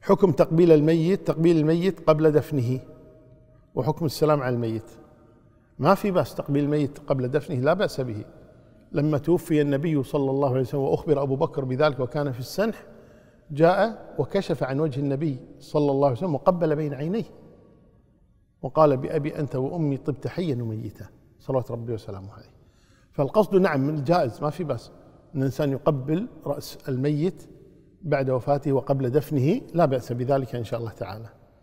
حكم تقبيل الميت تقبيل الميت قبل دفنه وحكم السلام على الميت ما في بأس تقبيل الميت قبل دفنه لا بأس به لما توفي النبي صلى الله عليه وسلم وأخبر أبو بكر بذلك وكان في السنح جاء وكشف عن وجه النبي صلى الله عليه وسلم وقبل بين عينيه وقال بأبي أنت وأمي طبت حيا وميتا صلوات ربي وسلامه عليه فالقصد نعم من الجائز ما في بأس أن الإنسان يقبل رأس الميت بعد وفاته وقبل دفنه لا بأس بذلك إن شاء الله تعالى